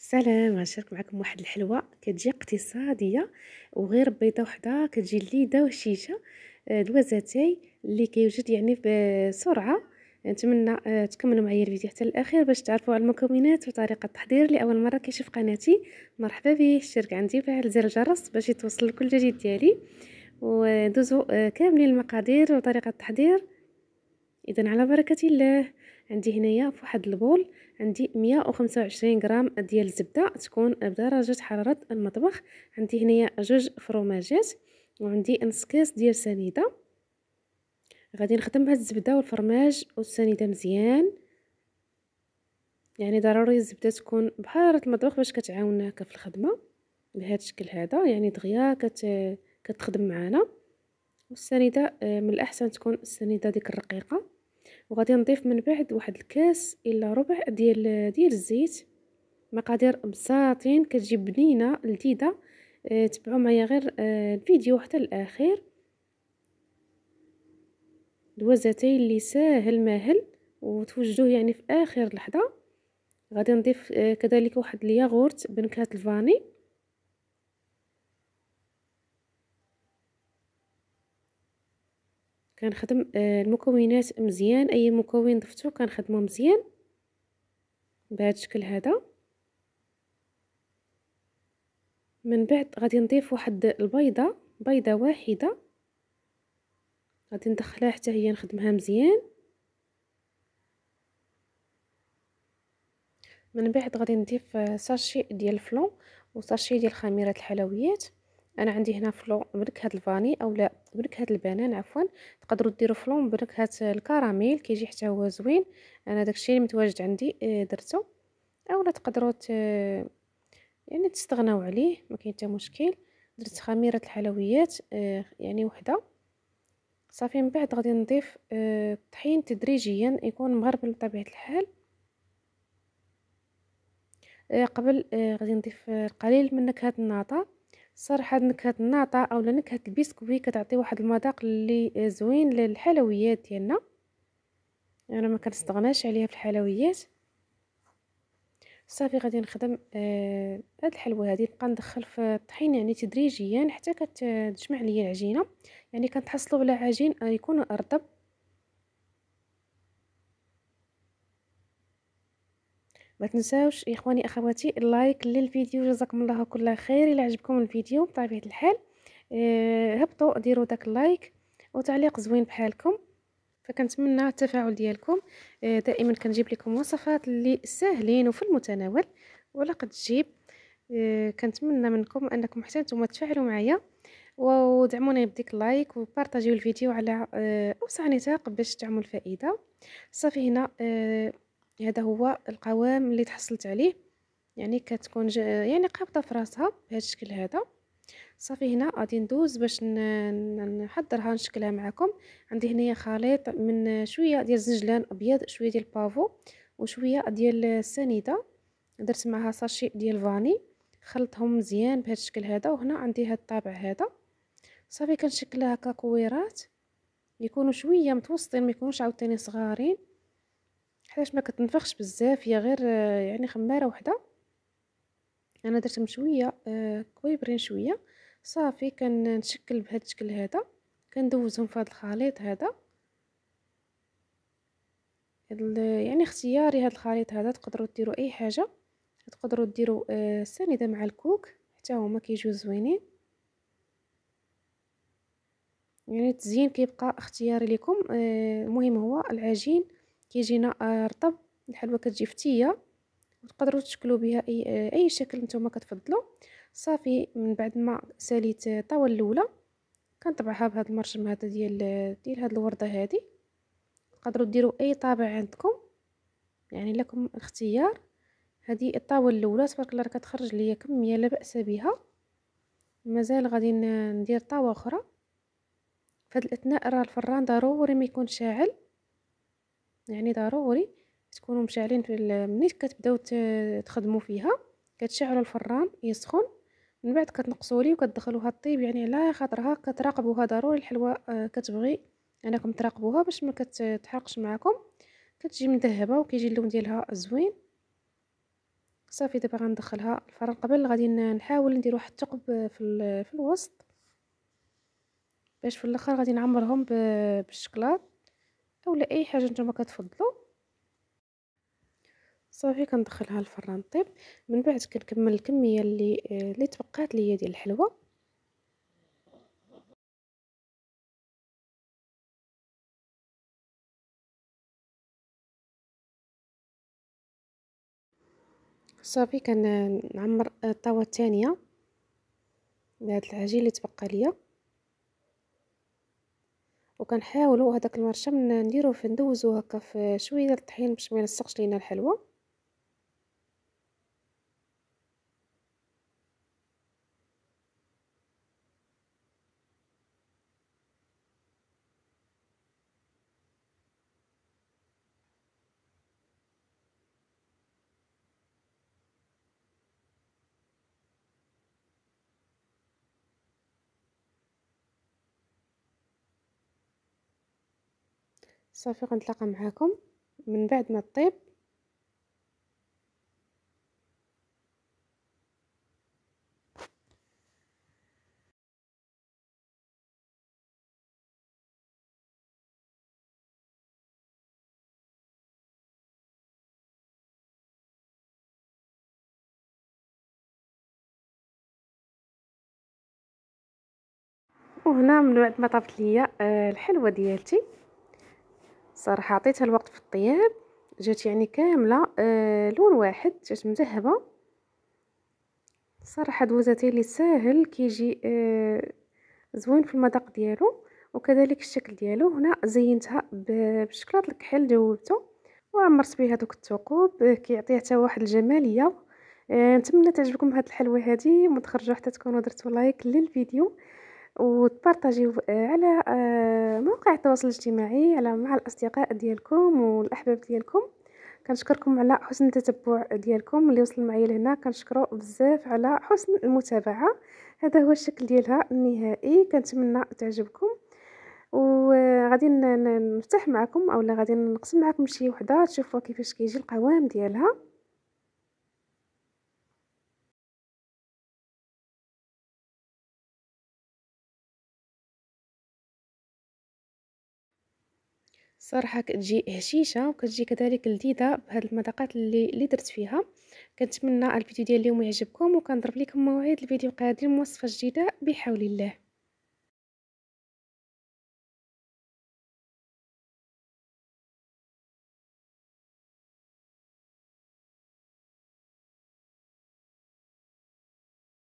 سلام غنشارك معكم واحد الحلوى كتجي اقتصاديه وغير بيضه وحده كتجي ليده وشيشه آه، دوازا اللي كيوجد يعني بسرعه نتمنى آه، تكملوا معايا الفيديو حتى الاخير باش تعرفوا على المكونات وطريقه التحضير لاول مره كيشوف قناتي مرحبا به اشترك عندي وفعل زر الجرس باش يتوصل لكل جديد ديالي وندوزو آه، كاملين المقادير وطريقه التحضير اذا على بركه الله عندي هنايا في واحد البول عندي 125 غرام ديال الزبده تكون بدرجه حراره المطبخ عندي هنايا جوج فروماجات وعندي نص كاس ديال سنيده غادي نخدم هاد الزبده والفرماج والسنيده مزيان يعني ضروري الزبده تكون بحراره المطبخ باش كتعاوننا هكا في الخدمه بهذا الشكل هذا يعني دغيا كت كتخدم معانا والسنيده آه، من الاحسن تكون السنيده ديك الرقيقه وغادي نضيف من بعد واحد الكاس الا ربع ديال ديال الزيت مقادير بساطين كتجي بنينه لذيذه اه تبعوا معايا غير اه الفيديو حتى الاخير الوزتين اللي ساهل ماهل وتوجدوه يعني في اخر لحظه غادي نضيف اه كذلك واحد الياغورت بنكهه الفاني كنخدم آه، المكونات مزيان اي مكون ضفتو كنخدمو مزيان بهذا الشكل هذا من بعد غادي نضيف واحد البيضه بيضه واحده غادي ندخلها حتى هي نخدمها مزيان من بعد غادي نضيف آه، ساشي ديال الفلون وساشي ديال خميره الحلويات انا عندي هنا فلون بنكهه الفاني او لا بنكهه البنان عفوا تقدروا ديروا فلون بنكهه الكراميل كيجي حتى هو زوين انا داكشي اللي متواجد عندي آه، درته اولا تقدروا ت... يعني تستغناو عليه ما كاين حتى مشكل درت خميره الحلويات آه، يعني وحده صافي من بعد غادي نضيف الطحين آه، تدريجيا يكون مغربل بطبيعه الحال قبل غادي نضيف قليل من نكهه الناطه صراحه نكهه الناطه اولا نكهه البسكوي كتعطي واحد المذاق اللي زوين للحلويات ديالنا انا ما كنستغناش عليها في الحلويات صافي غادي نخدم آه الحلوه هادي نبقى ندخل في الطحين يعني تدريجيا حتى كتجمع ليا العجينه يعني كنتحصلوا على عجين آه، يكون رطب ما تنساوش يا اخواني اخواتي اللايك للفيديو جزاكم الله كل خير الى عجبكم الفيديو بطبيعه الحال آه، هبطوا ديروا داك اللايك وتعليق زوين بحالكم فكنتمنى التفاعل ديالكم آه، دائما كنجيب لكم وصفات اللي ساهلين وفي المتناول ولا قد تجيب آه، كنتمنى منكم انكم حتى نتوما تفاعلوا معايا ودعموني بديك لايك وبارطاجيو الفيديو على اوسع نطاق باش تعمل الفائده صافي هنا هذا هو القوام اللي تحصلت عليه يعني كتكون يعني قابضه في راسها بهذا الشكل هذا صافي هنا غادي ندوز باش نحضرها نشكلها معكم عندي هنايا خليط من شويه ديال الزنجلان ابيض شويه ديال البافو وشويه ديال السنيده درت معها ساشي ديال فاني خلطهم مزيان بهذا الشكل هذا وهنا عندي هذا الطابع هذا صافي كنشكلها هكا كويرات يكونوا شويه متوسطين ما يكونوش عاوتاني صغارين حيت ما كتنفخش بزاف هي غير آه، يعني خماره وحده انا درت مشويه آه، كويبرين شويه صافي كنشكل بهذا الشكل هذا كندوزهم في هذا الخليط هذا يعني اختياري هذا الخليط هذا تقدروا ديروا اي حاجه تقدروا ديروا السنيده آه، مع الكوك حتى هما كيجيو زوينين يعني التزيين كيبقى اختياري لكم المهم هو العجين كيجينا رطب الحلوه كتجي فتيه وتقدروا تشكلوا بها اي اي شكل نتوما كتفضلوا صافي من بعد ما ساليت الطاوله الاولى كنطبعها بهذا المرشم هذا ديال ديال هاد الورده هذه تقدروا ديروا اي طابع عندكم يعني لكم الاختيار هذه الطاوله الاولى تبارك الله كتخرج ليا كميه لا باس بها مازال غادي ندير طاوه اخرى فهاد الاثناء راه الفران ضروري ما يكون شاعل يعني ضروري تكونوا مشعلين في ملي كتبداو تخدموا فيها كتشعلوا الفران يسخن من بعد كتنقصوا ليه وكتدخلوها طيب يعني على خاطرها كتراقبوها ضروري الحلوى آه، كتبغي انكم تراقبوها باش ما كتحرقش معكم كتجي مذهبه وكيجي اللون ديالها زوين صافي دابا غندخلها الفران قبل غادي نحاول ندير واحد الثقب آه، في في الوسط باش في الاخر غادي نعمرهم بالشكلاط اولا اي حاجه نتوما كتفضلوا صافي كندخلها الفران طيب من بعد كنكمل الكميه اللي آه، اللي تبقات ليا ديال الحلوى صافي كنعمر الطاوه الثانيه بهاد العجين اللي تبقى ليا وكنحاولوا هذاك المرشم نديروه في ندوزوه هكا في شويه الطحين باش ما يلصقش لينا الحلوى صافي غنتلاقى معاكم من بعد ما طيب وهنا من بعد ما طابت ليا آه، الحلوه ديالتي صراحه عطيتها الوقت في الطياب جات يعني كامله آه لون واحد جات مذهبه صراحه دوزاتي اللي ساهل كيجي آه زوين في المذاق ديالو وكذلك الشكل ديالو هنا زينتها بشكلات الكحل جاوبته وعمرت بها دوك الثقوب آه، كيعطيها حتى واحد الجماليه آه، نتمنى تعجبكم هاد الحلوه هذه ومتخرجوا حتى تكونوا درتوا لايك للفيديو وتبارطاجيو آه، على آه، مواقع التواصل الاجتماعي على مع الاصدقاء ديالكم والاحباب ديالكم كنشكركم على حسن التتبع ديالكم اللي وصل معايا لهنا كنشكرو بزاف على حسن المتابعه هذا هو الشكل ديالها النهائي كنتمنى تعجبكم وغادي نفتح معكم اولا غادي نقسم معكم شي وحده تشوفوا كيفاش كيجي القوام ديالها صراحه كتجي هشيشه وكتجي كذلك لذيذه بهاد المذاقات اللي اللي درت فيها كنتمنى الفيديو ديال اليوم يعجبكم وكنضرب لكم موعد الفيديو القادم وصفه جديده بحول الله